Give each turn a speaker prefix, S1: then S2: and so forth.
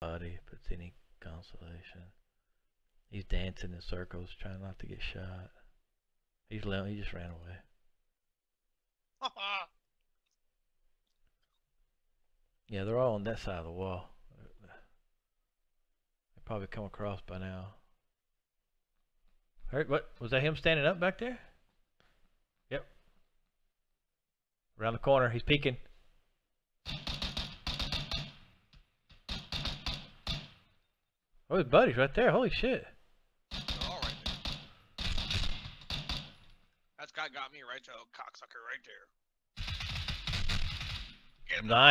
S1: body, if it's any consolation. He's dancing in circles, trying not to get shot. He's le- he just ran away. yeah, they're all on that side of the wall. They probably come across by now. Heard
S2: what was that? Him standing up back there? Yep. Around the corner, he's peeking. Oh, his buddy's right there. Holy shit. All right,
S3: That's got, got me right to a cocksucker right
S4: there. Nice.